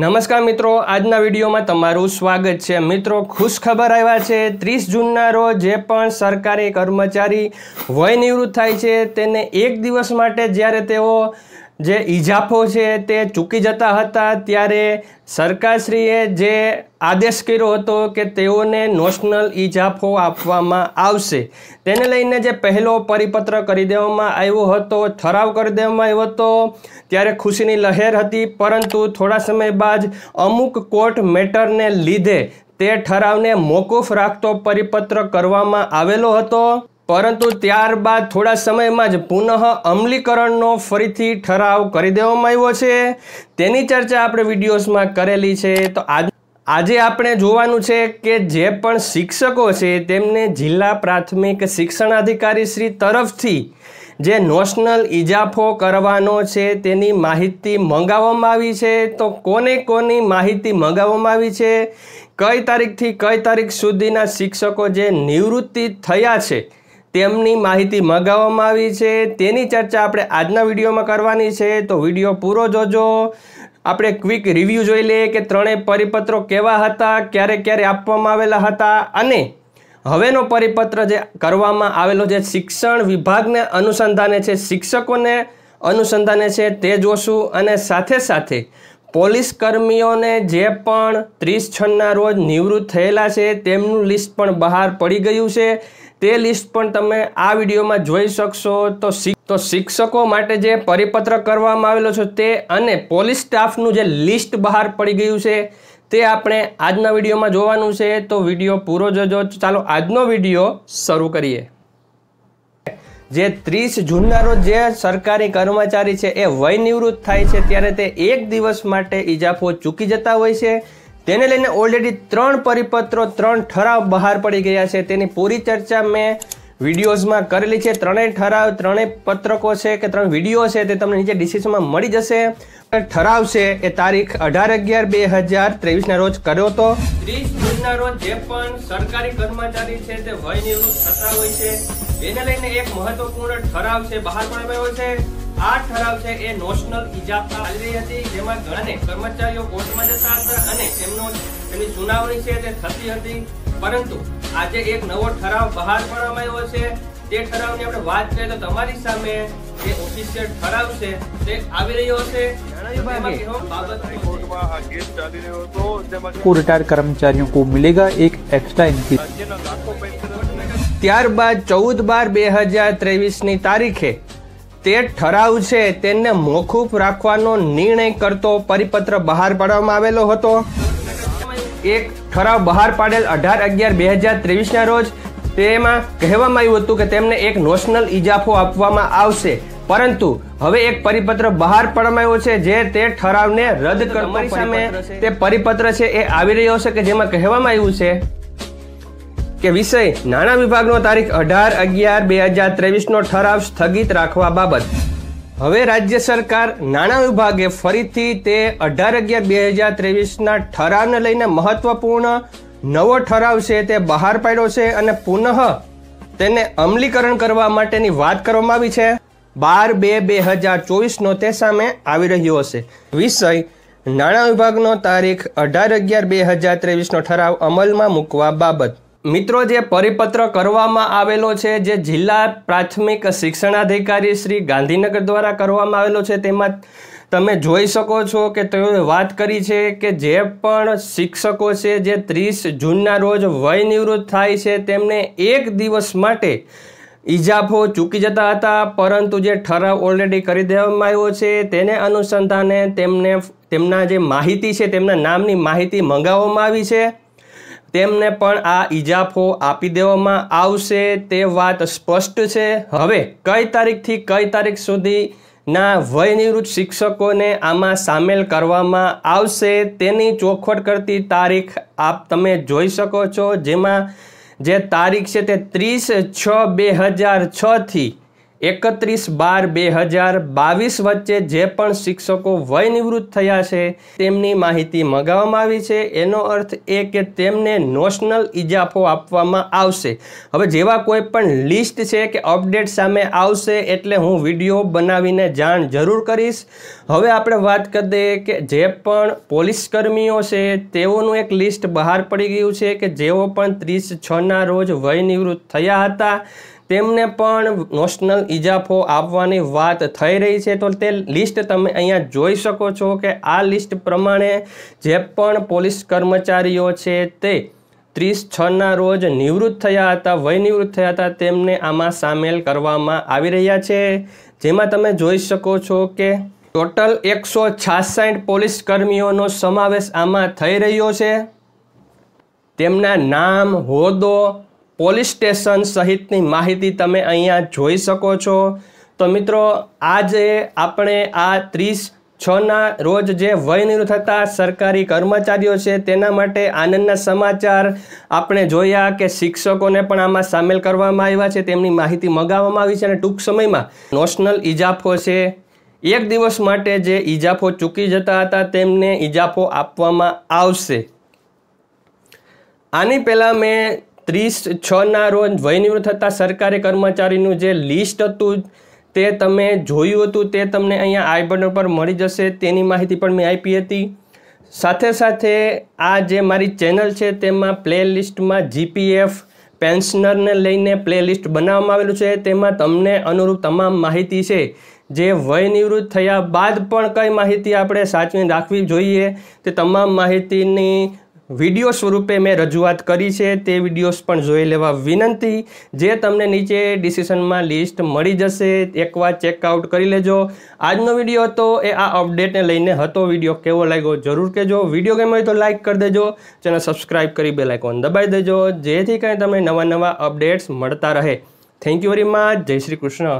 નમસ્કાર મિત્રો આજના વિડીયોમાં તમારું સ્વાગત છે મિત્રો ખુશ ખબર આવ્યા છે ત્રીસ જૂનના રોજ જે પણ સરકારી કર્મચારી વય નિવૃત્ત થાય છે તેને એક દિવસ માટે જ્યારે તેઓ જે ઇજાફો છે તે ચૂકી જતા હતા ત્યારે સરકારશ્રીએ જે આદેશ કર્યો હતો કે તેઓને નેશનલ ઇજાફો આપવામાં આવશે તેને લઈને જે પહેલો પરિપત્ર કરી દેવામાં આવ્યો હતો ઠરાવ કરી દેવામાં આવ્યો હતો ત્યારે ખુશીની લહેર હતી પરંતુ થોડા સમય બાદ અમુક કોર્ટ મેટરને લીધે તે ઠરાવને મોકૂફ રાખતો પરિપત્ર કરવામાં આવેલો હતો પરંતુ ત્યારબાદ થોડા સમયમાં જ પુનઃ અમલીકરણનો ફરીથી ઠરાવ કરી દેવામાં આવ્યો છે તેની ચર્ચા આપણે વિડીયોઝમાં કરેલી છે તો આજે આપણે જોવાનું છે કે જે પણ શિક્ષકો છે તેમને જિલ્લા પ્રાથમિક શિક્ષણાધિકારી શ્રી તરફથી જે નોશનલ ઇજાફો કરવાનો છે તેની માહિતી મંગાવવામાં આવી છે તો કોને કોની માહિતી મંગાવવામાં આવી છે કઈ તારીખથી કઈ તારીખ સુધીના શિક્ષકો જે નિવૃત્તિ થયા છે તેમની માહિતી મગાવવામાં આવી છે તેની ચર્ચા આપણે આજના વિડીયોમાં કરવાની છે તો વિડીયો પૂરો જોજો આપણે ક્વિક રિવ્યૂ જોઈ લઈએ કે ત્રણેય પરિપત્રો કેવા હતા ક્યારે ક્યારે આપવામાં આવેલા હતા અને હવેનો પરિપત્ર જે કરવામાં આવેલો જે શિક્ષણ વિભાગને અનુસંધાને છે શિક્ષકોને અનુસંધાને છે તે જોશું અને સાથે સાથે પોલીસ કર્મીઓને જે પણ ત્રીસ છન્ના રોજ નિવૃત્ત થયેલા છે તેમનું લિસ્ટ પણ બહાર પડી ગયું છે તે લિસ્ટ પણ તમે આ વિડીયોમાં જોઈ શકશો તો તો શિક્ષકો માટે જે પરિપત્ર કરવામાં આવેલો છે તે અને પોલીસ સ્ટાફનું જે લિસ્ટ બહાર પડી ગયું છે તે આપણે આજના વિડીયોમાં જોવાનું છે તો વિડીયો પૂરો જોજો ચાલો આજનો વિડીયો શરૂ કરીએ જે ત્રીસ જૂનના રોજ જે સરકારી કર્મચારી છે એ વય નિવૃત્ત થાય છે ત્યારે તે એક દિવસ માટે ઇજાફો ચૂકી જતા હોય છે તેને લઈને ઓલરેડી ત્રણ પરિપત્રો ત્રણ ઠરાવ બહાર પડી ગયા છે તેની પૂરી ચર્ચા મેં વિડીયોઝમાં કરેલી છે ત્રણેય ઠરાવ ત્રણેય પત્રકો છે કે ત્રણ વિડીયો છે તે તમને નીચે ડિસ્ક્રિપ્શનમાં મળી જશે ઠરાવ છે એ તારીખ અઢાર અગિયાર બે હજાર ત્રેવીસના રોજ કર્યો હતો ત્રીસ જૂનના રોજ જે પણ સરકારી કર્મચારી છે તે વય નિવૃત્ત થતા હોય છે જેને લઈને એક મહત્વપૂર્ણ ઠરાવ છે બહાર આવ્યો છે આ ઠરાવ છે એ નોશનલ ઇજાપતા ચાલી હતી જેમાં ઘણાને કર્મચારીઓ કોર્ટમાં જતા હતા અને તેમનો એની સુનાવણી છે તે થતી હતી પરંતુ આજે એક નવો ઠરાવ બહાર પાડવામાં આવ્યો છે તે ઠરાવની આપણે વાત કરીએ તો તમારી સામે જે ઓફિસિયલ ઠરાવ છે તે આવી રહ્યો છે ચૌદ બાર બે હજાર ત્રેવીસની તારીખે તે ઠરાવ છે તેને મોકૂફ રાખવાનો નિર્ણય કરતો પરિપત્ર બહાર પાડવામાં આવેલો હતો એક ઠરાવ બહાર પાડેલ અઢાર અગિયાર બે હજાર ત્રેવીસના રોજ તેમાં કહેવામાં આવ્યું હતું કે તેમને એક નોશનલ ઇજાફો આપવામાં આવશે પરંતુ હવે એક પરિપત્ર બહાર પાડવામાં આવ્યો છે જે તે ઠરાવને રદ કરવાની સામે તે પરિપત્ર છે એ આવી રહ્યો છે કે જેમાં કહેવામાં આવ્યું છે કે વિષય નાણાં વિભાગનો તારીખ અઢાર અગિયાર બે હજાર ત્રેવીસનો ઠરાવ સ્થગિત રાખવા બાબત હવે રાજ્ય સરકાર નાણાં વિભાગે ફરીથી તે અઢાર અગિયાર બે હજાર ત્રેવીસના ઠરાવને લઈને મહત્વપૂર્ણ નવો ઠરાવ છે તે બહાર પાડ્યો છે અને પુનઃ તેને અમલીકરણ કરવા માટેની વાત કરવામાં આવી છે બાર બે બે હજાર ચોવીસનો તે સામે આવી રહ્યો હશે વિષય નાણાં વિભાગનો તારીખ અઢાર અગિયાર બે હજાર ત્રેવીસનો ઠરાવ અમલમાં મૂકવા બાબત મિત્રો જે પરિપત્ર કરવામાં આવેલો છે જે જિલ્લા પ્રાથમિક શિક્ષણાધિકારી શ્રી ગાંધીનગર દ્વારા કરવામાં આવેલો છે તેમાં તમે જોઈ શકો છો કે તેઓએ વાત કરી છે કે જે પણ શિક્ષકો છે જે ત્રીસ જૂનના રોજ વય નિવૃત્ત થાય છે તેમને એક દિવસ માટે ઇજાફો ચૂકી જતા હતા પરંતુ જે ઠરાવ ઓલરેડી કરી દેવામાં આવ્યો છે તેને અનુસંધાને તેમને તેમના જે માહિતી છે તેમના નામની માહિતી મંગાવવામાં આવી છે તેમને પણ આ ઇજાફો આપી દેવામાં આવશે તે વાત સ્પષ્ટ છે હવે કઈ તારીખથી કઈ તારીખ સુધીના વયનિવૃત્ત શિક્ષકોને આમાં સામેલ કરવામાં આવશે તેની ચોખવટ કરતી તારીખ આપ તમે જોઈ શકો છો જેમાં જે તારીખ છે તે ત્રીસ છ બે હજાર છથી એકત્રીસ બાર બે હજાર બાવીસ વચ્ચે જે પણ શિક્ષકો વયનિવૃત્ત થયા છે તેમની માહિતી મગાવવામાં આવી છે એનો અર્થ એ કે તેમને નોશનલ ઇજાફો આપવામાં આવશે હવે જેવા કોઈ પણ લિસ્ટ છે કે અપડેટ સામે આવશે એટલે હું વિડીયો બનાવીને જાણ જરૂર કરીશ હવે આપણે વાત કરી દઈએ કે જે પણ પોલીસ કર્મીઓ છે તેઓનું એક લિસ્ટ બહાર પડી ગયું છે કે જેઓ પણ ત્રીસ છના રોજ વયનિવૃત્ત થયા હતા તેમને પણ નોશનલ ઇજાફો આપવાની વાત થઈ રહી છે તો તે લિસ્ટ તમે અહીંયા જોઈ શકો છો કે આ લિસ્ટ પ્રમાણે જે પણ પોલીસ કર્મચારીઓ છે તે ત્રીસ છના રોજ નિવૃત્ત થયા હતા વયનિવૃત્ત થયા હતા તેમને આમાં સામેલ કરવામાં આવી રહ્યા છે જેમાં તમે જોઈ શકો છો કે ટોટલ એકસો છાસઠ પોલીસ કર્મીઓનો સમાવેશ આમાં થઈ રહ્યો છે તેમના નામ હોદ્દો પોલીસ સ્ટેશન સહિતની માહિતી તમે અહીંયા જોઈ શકો છો તો મિત્રો આજે આપણે આ ત્રીસ છના રોજ જે વયનિવૃત્ત થતા સરકારી કર્મચારીઓ છે તેના માટે આનંદના સમાચાર આપણે જોયા કે શિક્ષકોને પણ આમાં સામેલ કરવામાં આવ્યા છે તેમની માહિતી મગાવવામાં આવી છે અને ટૂંક સમયમાં નોશનલ ઇજાફો છે એક દિવસ માટે જે ઇજાફો ચૂકી જતા હતા તેમને ઇજાફો આપવામાં આવશે આની પહેલાં મેં ત્રીસ છના રોજ વયનિવૃત્ત થતાં સરકારે કર્મચારીનું જે લિસ્ટ હતું તે તમે જોયું હતું તે તમને અહીંયા આઈ બટન પર મળી જશે તેની માહિતી પણ મેં આપી હતી સાથે સાથે આ જે મારી ચેનલ છે તેમાં પ્લેલિસ્ટમાં જીપીએફ પેન્શનરને લઈને પ્લેલિસ્ટ બનાવવામાં આવેલું છે તેમાં તમને અનુરૂપ તમામ માહિતી છે જે વયનિવૃત્ત થયા બાદ પણ કઈ માહિતી આપણે સાચવીને રાખવી જોઈએ તે તમામ માહિતીની વિડીયો સ્વરૂપે મેં રજૂઆત કરી છે તે વિડીયોઝ પણ જોઈ લેવા વિનંતી જે તમને નીચે ડિસિશનમાં લિસ્ટ મળી જશે એકવાર ચેકઆઉટ કરી લેજો આજનો વિડીયો હતો એ આ અપડેટને લઈને હતો વિડીયો કેવો લાગ્યો જરૂર કહેજો વિડીયો ગમ્યો હોય તો લાઇક કરી દેજો ચેનલ સબસ્ક્રાઈબ કરી બે લાઇકોન દબાઈ દેજો જેથી કંઈ તમને નવા નવા અપડેટ્સ મળતા રહે થેન્ક યુ વેરી મચ જય શ્રી કૃષ્ણ